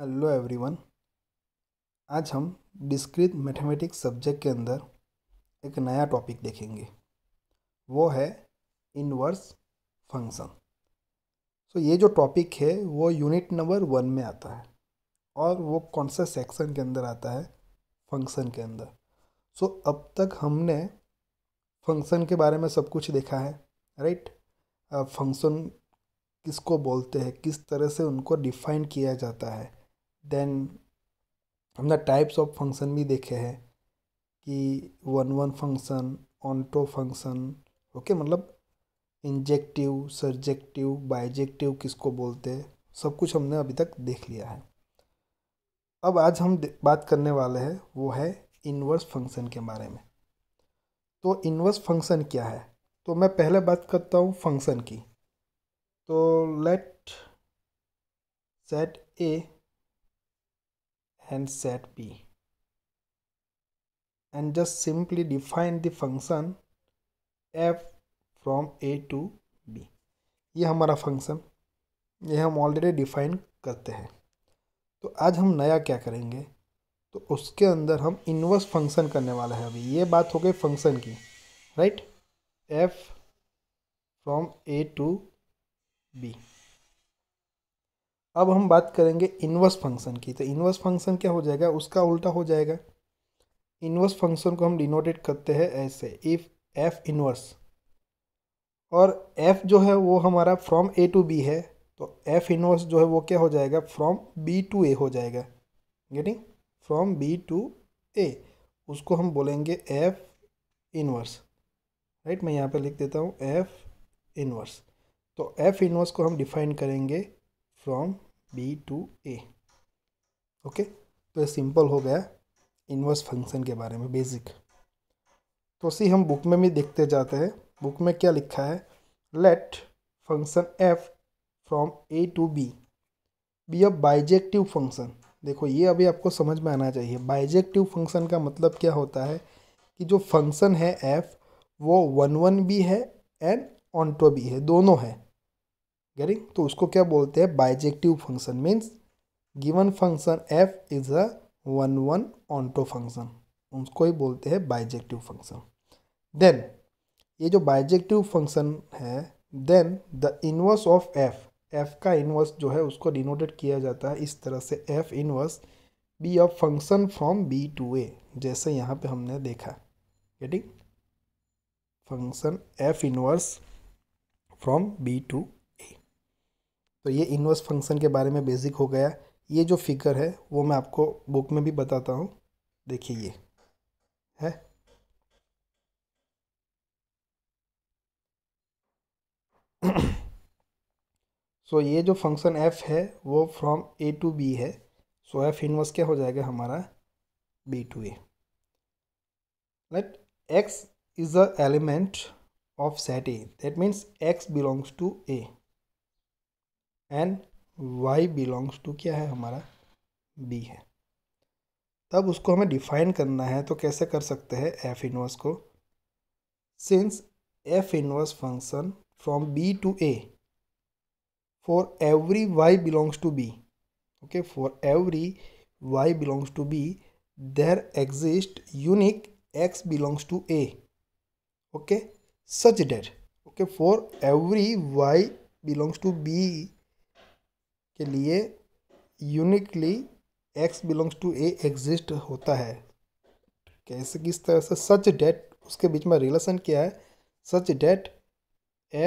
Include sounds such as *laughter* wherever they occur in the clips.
hello everyone आज हम discrete mathematics subject के अंदर एक नया टॉपिक देखेंगे वो है इनवर्स फंक्शन सो ये जो टॉपिक है वो यूनिट नंबर वन में आता है और वो कौन सा सेक्शन के अंदर आता है फंक्शन के अंदर सो so, अब तक हमने फंक्शन के बारे में सब कुछ देखा है राइट फंक्शन किसको बोलते हैं किस तरह से उनको डिफाइन किया जाता है देन हमने टाइप्स ऑफ फंक्शन भी देखे हैं कि one one function onto function okay मतलब इंजेक्टिव सर्जेक्टिव बाइजेक्टिव किसको बोलते हैं सब कुछ हमने अभी तक देख लिया है अब आज हम बात करने वाले हैं वो है इन्वर्स फंक्शन के बारे में तो इन्वर्स फंक्शन क्या है तो मैं पहले बात करता हूँ फंक्शन की तो let set A and set p and just simply define the function f from a to b ये हमारा फंक्शन ये हम ऑलरेडी डिफाइन करते हैं तो आज हम नया क्या करेंगे तो उसके अंदर हम इन्वर्स फंक्शन करने वाले हैं अभी ये बात हो गई फंक्शन की right f from A to B अब हम बात करेंगे इन्वर्स फंक्शन की तो इन्वर्स फंक्शन क्या हो जाएगा उसका उल्टा हो जाएगा इन्वर्स फंक्शन को हम डिनोटेट करते हैं ऐसे इफ़ एफ इन्वर्स और एफ जो है वो हमारा फ्रॉम ए टू बी है तो एफ इन्वर्स जो है वो क्या हो जाएगा फ्रॉम बी टू ए हो जाएगा getting from B to A उसको हम बोलेंगे एफ इन्वर्स राइट मैं यहाँ पर लिख देता हूँ एफ इन्वर्स तो एफ इन्वर्स को हम डिफाइन करेंगे from B to A okay तो ये सिंपल हो गया इनवर्स फंक्शन के बारे में बेसिक तो उसी हम बुक में भी देखते जाते हैं बुक में क्या लिखा है let function f from A to B be a bijective function देखो ये अभी आपको समझ में आना चाहिए बाइजेक्टिव फंक्शन का मतलब क्या होता है कि जो फंक्शन है एफ वो वन वन भी है एंड ऑन टू भी है दोनों है गेटिंग तो उसको क्या बोलते हैं bijective function means given function f is a one one onto function उसको ही बोलते हैं बाइजेक्टिव फंक्शन देन ये जो बाइजेक्टिव फंक्शन है then the inverse of f f का इनवर्स जो है उसको डिनोटेट किया जाता है इस तरह से f inverse be a function from B to A जैसे यहाँ पे हमने देखा getting function f inverse from B to तो ये इन्वर्स फंक्शन के बारे में बेसिक हो गया ये जो फिगर है वो मैं आपको बुक में भी बताता हूँ देखिए ये है सो *clears throat* so, ये जो फंक्शन एफ है वो फ्रॉम ए टू बी है सो so, एफ इनवर्स क्या हो जाएगा हमारा B to A let x is a element of set A that means x belongs to A and y belongs to क्या है हमारा बी है तब उसको हमें डिफाइन करना है तो कैसे कर सकते हैं एफ इनवर्स को since f inverse function from B to A for every y belongs to B okay for every y belongs to B there exist unique x belongs to A okay such that okay for every y belongs to B के लिए uniquely x belongs to A exist होता है कैसे किस तरह से सच date उसके बीच में रिलेशन क्या है such that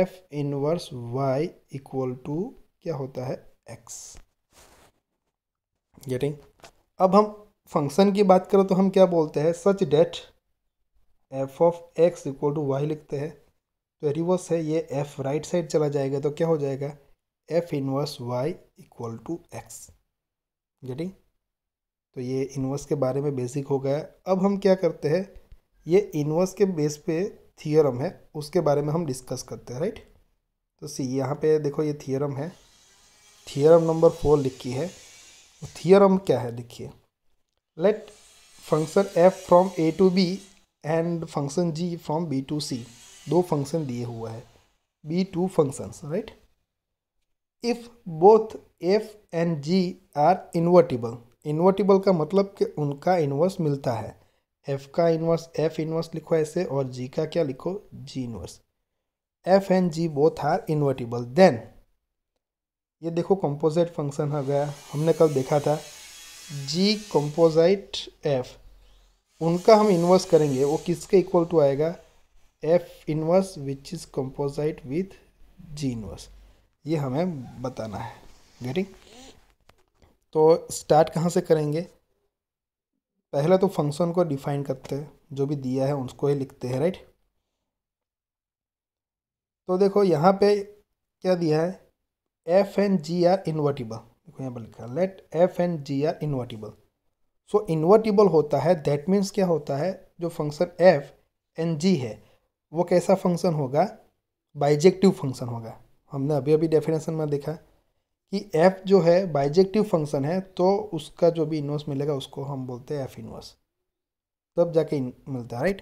f inverse y equal to क्या होता है एक्स गेटिंग अब हम फंक्शन की बात करें तो हम क्या बोलते हैं such that f of x equal to y लिखते हैं तो रिवर्स है ये एफ राइट साइड चला जाएगा तो क्या हो जाएगा f inverse y equal to x getting तो ये इनवर्स के बारे में बेसिक हो गया अब हम क्या करते हैं ये इनवर्स के बेस पे थियोरम है उसके बारे में हम डिस्कस करते हैं राइट तो सी यहाँ पे देखो ये थियोरम है थियोरम नंबर फोर लिखी है थियोरम तो क्या है देखिए let function f from A to B and function g from B to C दो फंक्शन दिए हुआ है be two functions right if both f and g are invertible invertible का मतलब कि उनका इन्वर्स मिलता है एफ का इन्वर्स एफ इन्वर्स लिखो ऐसे और जी का क्या लिखो जी inverse F and g both are invertible then ये देखो कंपोजिट फंक्शन हो गया हमने कल देखा था जी कंपोजिट एफ उनका हम इन्वर्स करेंगे वो किसके इक्वल टू आएगा f inverse which is composite with g inverse ये हमें बताना है गेटिंग तो स्टार्ट कहाँ से करेंगे पहले तो फंक्शन को डिफाइन करते हैं जो भी दिया है उसको ही लिखते हैं राइट तो देखो यहाँ पे क्या दिया है f and g are invertible देखो यहाँ पर लिखा let f and g are invertible so invertible होता है दैट मीन्स क्या होता है जो फंक्शन एफ एन जी है वो कैसा फंक्शन होगा बाइजेक्टिव फंक्शन होगा हमने अभी अभी डेफिनेशन में देखा कि एफ जो है बाइजेक्टिव फंक्शन है तो उसका जो भी इन्वर्स मिलेगा उसको हम बोलते हैं एफ इन्वर्स तब जाके मिलता है राइट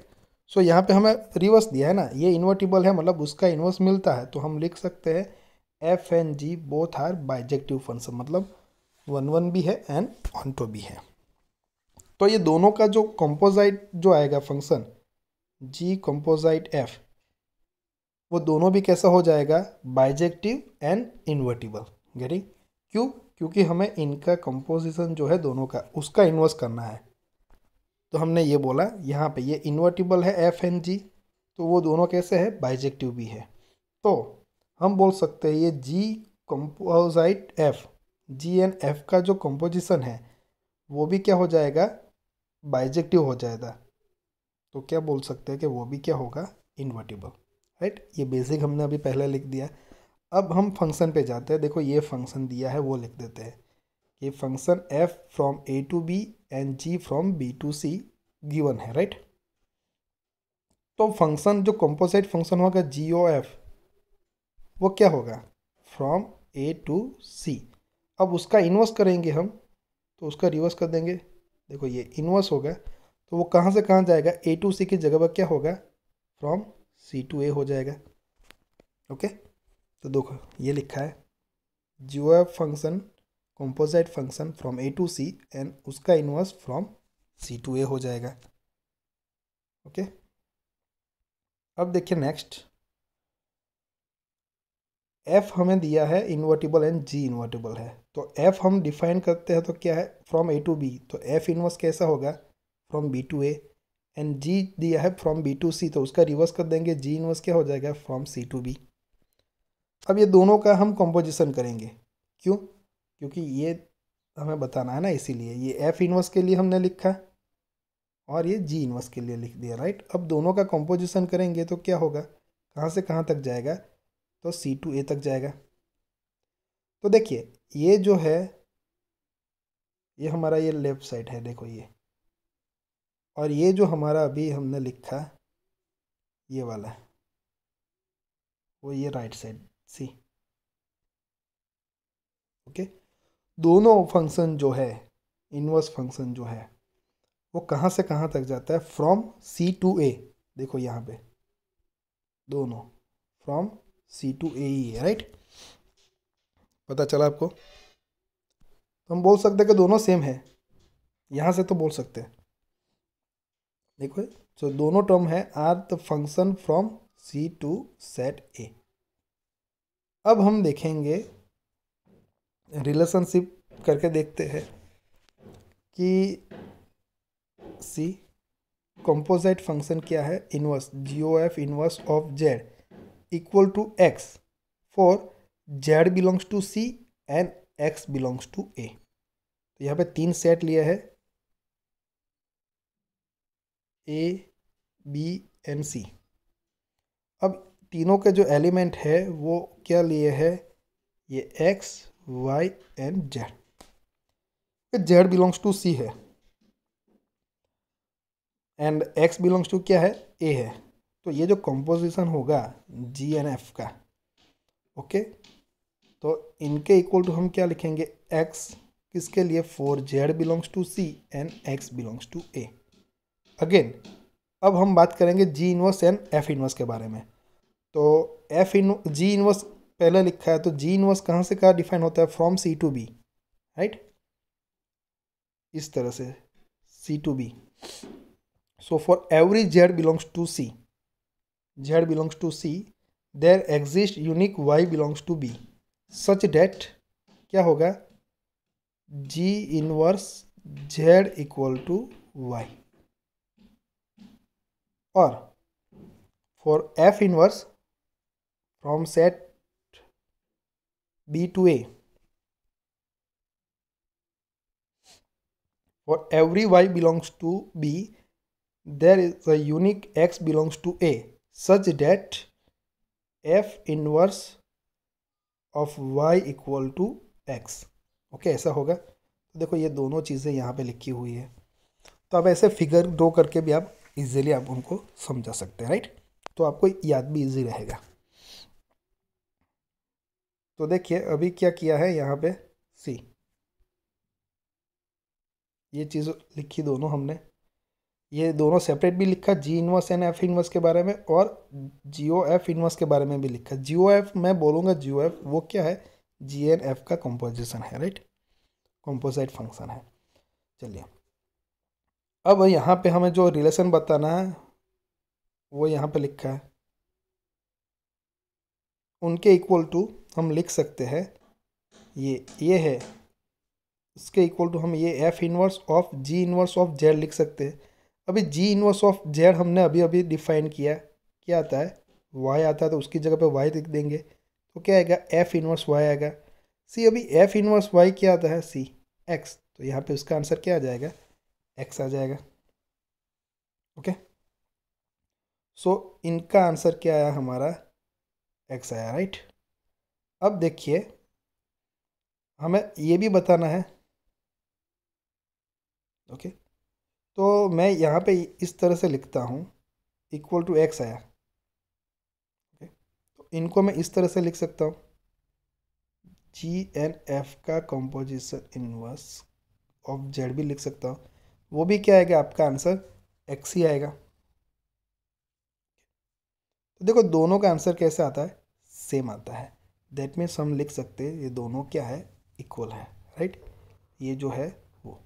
सो so, यहाँ पे हमें रिवर्स दिया है ना ये इन्वर्टिबल है मतलब उसका इन्वर्स मिलता है तो हम लिख सकते हैं f and g both are bijective function मतलब वन वन भी है एंड वन टू भी है तो ये दोनों का जो कंपोजाइट जो आएगा फंक्शन जी कंपोजाइट एफ वो दोनों भी कैसा हो जाएगा बाइजेक्टिव एंड इन्वर्टिबल गेटिंग क्यों क्योंकि हमें इनका कंपोजिशन जो है दोनों का उसका इन्वर्स करना है तो हमने ये बोला यहाँ पे ये इन्वर्टिबल है एफ एंड जी तो वो दोनों कैसे है बाइजेक्टिव भी है तो हम बोल सकते हैं ये g composite f g and f का जो कंपोजिशन है वो भी क्या हो जाएगा बाइजेक्टिव हो जाएगा तो क्या बोल सकते हैं कि वो भी क्या होगा इन्वर्टिबल राइट ये बेसिक हमने अभी पहले लिख दिया अब हम फंक्शन पे जाते हैं देखो ये फंक्शन दिया है वो लिख देते हैं ये function f from A to B and g from B to C given है राइट तो फंक्शन जो कंपोजिट फंक्शन होगा जी ओ एफ वो क्या होगा फ्रॉम ए टू सी अब उसका इन्वर्स करेंगे हम तो उसका रिवर्स कर देंगे देखो ये इन्वर्स होगा तो वो कहाँ से कहाँ जाएगा ए टू सी की जगह पर क्या होगा फ्रॉम सी टू ए हो जाएगा ओके तो देखो ये लिखा है जुआ function composite function from A to C and उसका inverse from C to A हो जाएगा ओके अब देखिए नेक्स्ट एफ हमें दिया है इन्वर्टिबल एंड जी इन्वर्टिबल है तो एफ हम डिफाइन करते हैं तो क्या है फ्रॉम ए टू बी तो एफ इन्वर्स कैसा होगा from B to A and g दिया है फ्रॉम बी टू सी तो उसका रिवर्स कर देंगे जी इनवर्स क्या हो जाएगा फ्रॉम सी टू बी अब ये दोनों का हम कंपोजिशन करेंगे क्यों क्योंकि ये हमें बताना है ना इसीलिए ये एफ इनवर्स के लिए हमने लिखा और ये जी इनवर्स के लिए लिख दिया राइट अब दोनों का कंपोजिशन करेंगे तो क्या होगा कहाँ से कहाँ तक जाएगा तो सी टू ए तक जाएगा तो देखिए ये जो है ये हमारा ये लेफ्ट साइड है देखो ये और ये जो हमारा अभी हमने लिखा ये वाला वो ये राइट साइड सी ओके दोनों फंक्शन जो है इनवर्स फंक्शन जो है वो कहाँ से कहाँ तक जाता है फ्रॉम सी टू ए देखो यहाँ पे दोनों फ्रॉम सी टू ए ही है राइट पता चला आपको तो हम बोल सकते हैं कि दोनों सेम है यहाँ से तो बोल सकते हैं देखो सो दोनों टर्म है are the function from C to set A अब हम देखेंगे रिलेशनशिप करके देखते हैं कि सी कंपोजिट फंक्शन क्या है inverse g o f inverse of z equal to x for z belongs to C and x belongs to A तो यहाँ पे तीन सेट लिया है ए बी एन सी अब तीनों के जो एलिमेंट है वो क्या लिए है ये x y and z z belongs to C है एंड एक्स बिलोंग्स टू क्या है ए है तो ये जो कंपोजिशन होगा जी एंड एफ का ओके तो इनके इक्वल टू हम क्या लिखेंगे एक्स किसके लिए for z belongs to C and x belongs to A again अब हम बात करेंगे g inverse and f inverse के बारे में तो एफ इन जी इनवर्स पहले लिखा है तो जी इनवर्स कहाँ से कहाँ डिफाइन होता है from C to B right इस तरह से C to B so for every z belongs to C z belongs to C there exist unique y belongs to B such that क्या होगा g inverse z equal to y or for f inverse from set b to a for every y belongs to b there is a unique x belongs to a such that f inverse of y equal to x okay ऐसा होगा तो देखो ये दोनों चीज़ें यहाँ पे लिखी हुई है तो आप ऐसे फिगर ड्रॉ करके भी आप इजीली आप उनको समझा सकते हैं राइट तो आपको याद भी ईजी रहेगा तो देखिए अभी क्या किया है यहाँ पे सी ये चीज़ लिखी दोनों हमने ये दोनों सेपरेट भी लिखा g inverse and f inverse के बारे में और जीओ एफ इनवर्स के बारे में भी लिखा जीओ एफ मैं बोलूँगा जीओ एफ वो क्या है जी एन एफ का कंपोजिशन है राइट कंपोजिट फंक्शन है चलिए अब यहाँ पे हमें जो रिलेशन बताना है वो यहाँ पे लिखा है उनके इक्वल टू हम लिख सकते हैं ये ये है इसके इक्वल टू हम ये f inverse of g inverse of z लिख सकते हैं अभी जी इनवर्स ऑफ जेड हमने अभी अभी डिफाइन किया क्या आता है वाई आता है तो उसकी जगह पे वाई लिख देंगे तो क्या आएगा एफ इनवर्स वाई आएगा सी अभी एफ इनवर्स वाई क्या आता है सी एक्स तो यहाँ पे उसका आंसर क्या आ जाएगा एक्स आ जाएगा ओके सो so, इनका आंसर क्या आया हमारा एक्स आया राइट अब देखिए हमें ये भी बताना है ओके तो मैं यहाँ पे इस तरह से लिखता हूँ इक्वल टू एक्स आया ओके तो इनको मैं इस तरह से लिख सकता हूँ जी एन एफ का कंपोजिशन इनवर्स ऑफ जेड भी लिख सकता हूँ वो भी क्या आएगा आपका आंसर एक्स ही आएगा तो देखो दोनों का आंसर कैसे आता है सेम आता है दैट मीन्स हम लिख सकते हैं ये दोनों क्या है इक्वल है राइट ये जो है वो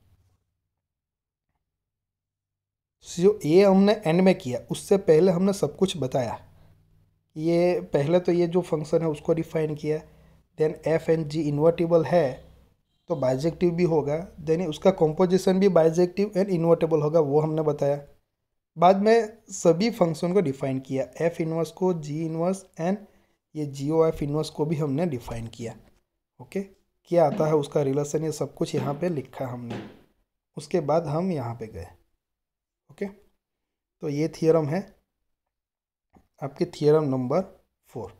जो ये हमने एंड में किया उससे पहले हमने सब कुछ बताया ये पहले तो ये जो फंक्शन है उसको डिफाइन किया then f and g invertible है तो बाइजेक्टिव भी होगा यानी उसका कॉम्पोजिशन भी बाइजेक्टिव एंड इन्वर्टेबल होगा वो हमने बताया बाद में सभी फंक्शन को डिफाइन किया एफ इनवर्स को जी इनवर्स एंड ये जी ओ एफ इनवर्स को भी हमने डिफाइन किया ओके क्या आता है उसका रिलेशन ये सब कुछ यहाँ पे लिखा हमने उसके बाद हम यहाँ पे गए ओके तो ये थियोरम है आपके थियोरम नंबर फोर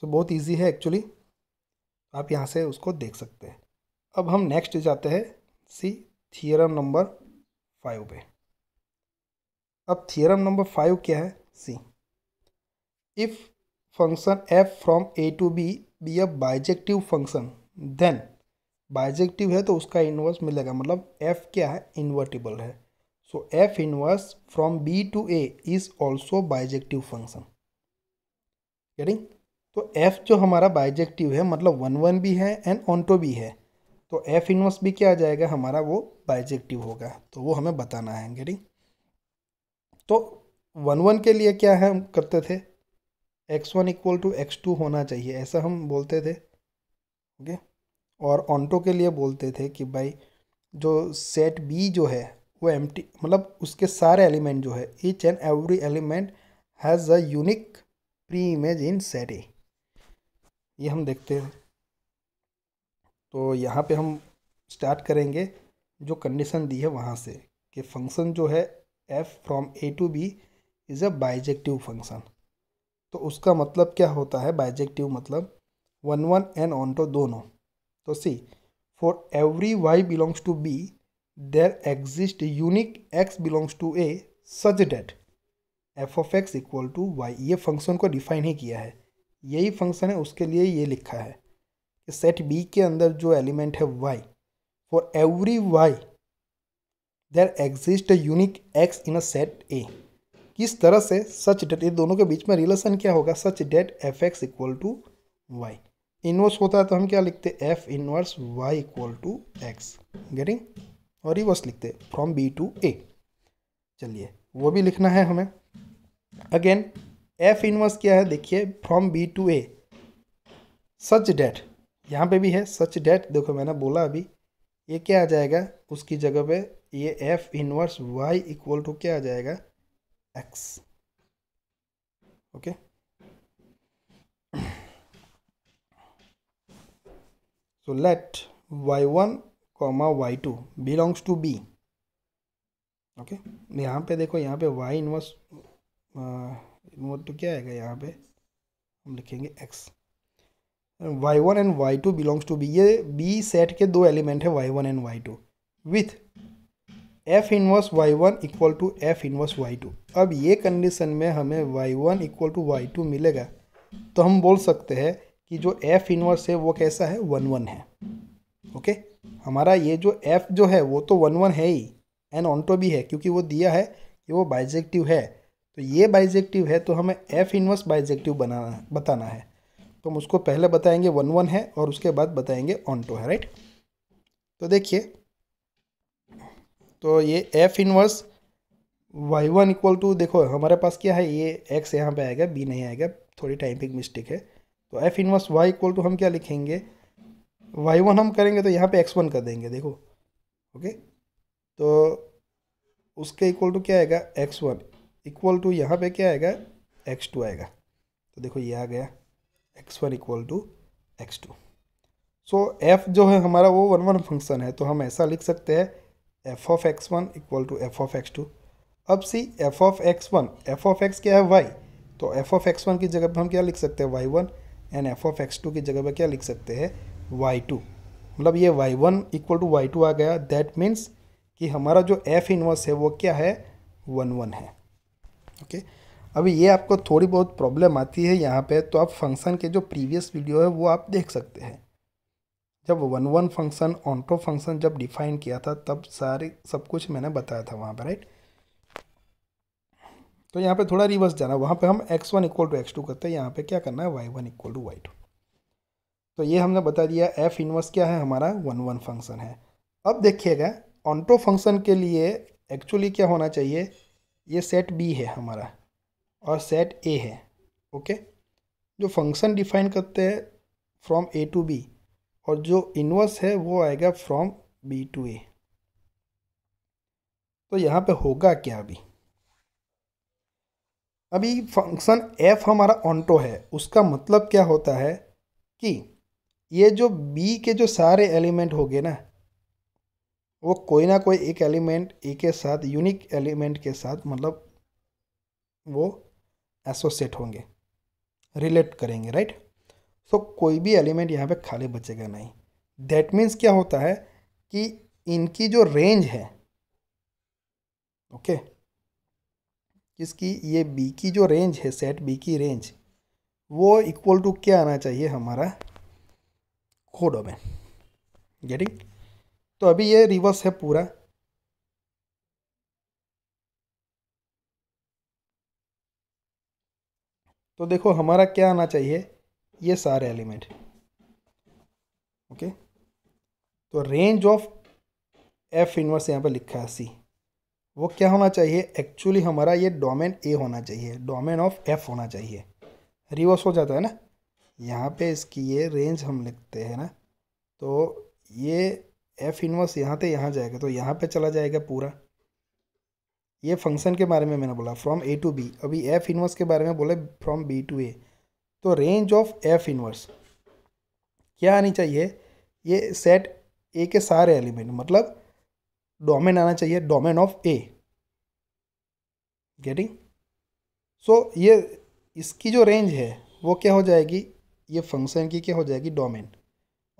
सो बहुत इजी है एक्चुअली तो आप यहाँ से उसको देख सकते हैं अब हम नेक्स्ट जाते हैं सी थियरम नंबर फाइव पे अब थियरम नंबर फाइव क्या है see if function f from a to b be a bijective function then bijective है तो उसका इन्वर्स मिलेगा मतलब f क्या है इन्वर्टिबल है so f inverse from b to a is also bijective function getting तो एफ जो हमारा बाइजेक्टिव है मतलब वन वन भी है एंड ऑनटो भी है तो एफ इनवर्स भी क्या आ जाएगा हमारा वो बाइजेक्टिव होगा तो वो हमें बताना है गेटिंग तो वन वन के लिए क्या है हम करते थे x one equal to x two होना चाहिए ऐसा हम बोलते थे ओके और ऑनटो के लिए बोलते थे कि भाई जो सेट बी जो है वो एम मतलब उसके सारे एलिमेंट जो है each and every element has a unique pre image in set A ये हम देखते हैं तो यहाँ पे हम स्टार्ट करेंगे जो कंडीशन दी है वहाँ से कि फंक्शन जो है f from A to B is a bijective function तो उसका मतलब क्या होता है बाइजेक्टिव मतलब one one and onto दोनों तो see for every y belongs to B there exist unique x belongs to A such that f of x equal to y ये फंक्शन को डिफाइन ही किया है यही फंक्शन है उसके लिए ये लिखा है कि सेट बी के अंदर जो एलिमेंट है y for every y there exist unique x in a set A किस तरह से सच डेट ये दोनों के बीच में रिलेशन क्या होगा such that f x equal to y inverse होता है तो हम क्या लिखते f inverse y equal to x getting और रिवर्स लिखते फ्रॉम बी टू ए चलिए वो भी लिखना है हमें अगेन एफ इनवर्स क्या है देखिए from B to A such that यहाँ पे भी है सच डेट देखो मैंने बोला अभी ये क्या आ जाएगा उसकी जगह पे ये f inverse y equal to क्या आ जाएगा x okay y one y1 y two belongs to B okay यहाँ पे देखो यहाँ पे वाई इनवर्स इनवर्ट तो क्या आएगा यहाँ पे हम लिखेंगे x y one and y two belongs to B ये बी सेट के दो एलिमेंट है y one and y two with f inverse y one equal to f inverse y two अब ये कंडीशन में हमें y one equal to y two मिलेगा तो हम बोल सकते हैं कि जो एफ इनवर्स है वो कैसा है वन वन है ओके हमारा ये जो एफ जो है वो तो वन वन है ही एंड ऑन भी है क्योंकि वो दिया है कि वो बाइजेक्टिव है तो ये बाइजेक्टिव है तो हमें एफ इनवर्स बाइजेक्टिव बनाना बताना है तो हम उसको पहले बताएंगे वन वन है और उसके बाद बताएंगे ऑन टू है राइट तो देखिए तो ये f inverse y one equal to देखो हमारे पास क्या है ये एक्स यहाँ पे आएगा बी नहीं आएगा थोड़ी टाइपिंग मिस्टेक है तो f inverse y equal to हम क्या लिखेंगे वाई वन हम करेंगे तो यहाँ पे एक्स वन कर देंगे देखो ओके तो उसके इक्वल टू क्या आएगा एक्स वन इक्वल टू यहाँ पे क्या आएगा एक्स टू आएगा तो देखो ये आ गया x one equal to x two so f जो है हमारा वो वन वन फंक्शन है तो हम ऐसा लिख सकते हैं f of x one equal to f of x two अब see f of x one f of x क्या है वाई तो एफ ऑफ एक्स वन की जगह पर हम क्या लिख सकते हैं y one and f of x two की जगह पर क्या लिख सकते हैं वाई टू मतलब ये y one equal to y two आ गया दैट मीन्स कि हमारा जो एफ इनवर्स है वो क्या है वन वन है ओके अभी ये आपको थोड़ी बहुत प्रॉब्लम आती है यहाँ पे तो आप फंक्शन के जो प्रीवियस वीडियो है वो आप देख सकते हैं जब one one function onto function जब डिफाइन किया था तब सारे सब कुछ मैंने बताया था वहाँ पर राइट तो यहाँ पे थोड़ा रिवर्स जाना वहाँ पे हम x one equal to x two करते हैं यहाँ पे क्या करना है y one equal to y two तो ये हमने बता दिया एफ इनवर्स क्या है हमारा वन वन फंक्शन है अब देखिएगा ऑनटो फंक्शन के लिए एक्चुअली क्या होना चाहिए ये सेट बी है हमारा और सेट ए है ओके जो फंक्शन डिफाइन करते हैं फ्रॉम ए टू बी और जो इन्वर्स है वो आएगा फ्रॉम बी टू ए तो यहाँ पे होगा क्या अभी अभी फंक्शन एफ हमारा ऑनटो है उसका मतलब क्या होता है कि ये जो बी के जो सारे एलिमेंट हो गए ना वो कोई ना कोई एक एलिमेंट ए के साथ यूनिक एलिमेंट के साथ मतलब वो एसोसिएट होंगे रिलेट करेंगे राइट सो so, कोई भी एलिमेंट यहाँ पे खाली बचेगा नहीं दैट मीन्स क्या होता है कि इनकी जो रेंज है ओके okay, किसकी ये बी की जो रेंज है सेट बी की रेंज वो इक्वल टू क्या आना चाहिए हमारा कोडो में गेटिंग तो अभी ये रिवर्स है पूरा तो देखो हमारा क्या आना चाहिए ये सारे एलिमेंट ओके तो रेंज ऑफ एफ इनवर्स यहाँ पर लिखा है सी वो क्या होना चाहिए एक्चुअली हमारा ये डोमेन ए होना चाहिए डोमेन ऑफ एफ होना चाहिए रिवर्स हो जाता है ना यहाँ पे इसकी ये रेंज हम लिखते हैं ना तो ये एफ इनवर्स यहाँ से यहाँ जाएगा तो यहाँ पे चला जाएगा पूरा ये फंक्शन के बारे में मैंने बोला फ्रॉम ए टू बी अभी एफ इनवर्स के बारे में बोले फ्रॉम बी टू ए तो रेंज ऑफ एफ इनवर्स क्या आनी चाहिए ये सेट ए के सारे एलिमेंट मतलब डोमेन आना चाहिए domain of A getting so ये इसकी जो रेंज है वो क्या हो जाएगी ये फंक्शन की क्या हो जाएगी डोमेन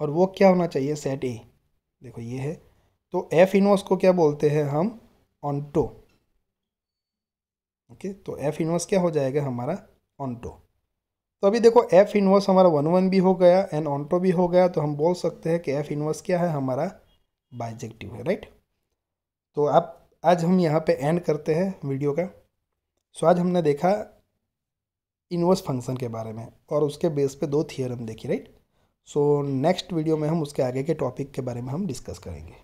और वो क्या होना चाहिए सेट ए देखो ये है तो एफ इनवर्स को क्या बोलते हैं हम ऑनटो ओके तो एफ इनवर्स क्या हो जाएगा हमारा ऑनटो तो अभी देखो एफ इनवर्स हमारा वन वन भी हो गया एंड ऑनटो भी हो गया तो हम बोल सकते हैं कि एफ इनवर्स क्या है हमारा बाइजेक्टिव है राइट तो आप आज हम यहाँ पे एंड करते हैं वीडियो का सो आज हमने देखा इनवर्स फंक्शन के बारे में और उसके बेस पे दो थियरम देखी राइट सो नेक्स्ट वीडियो में हम उसके आगे के टॉपिक के बारे में हम डिस्कस करेंगे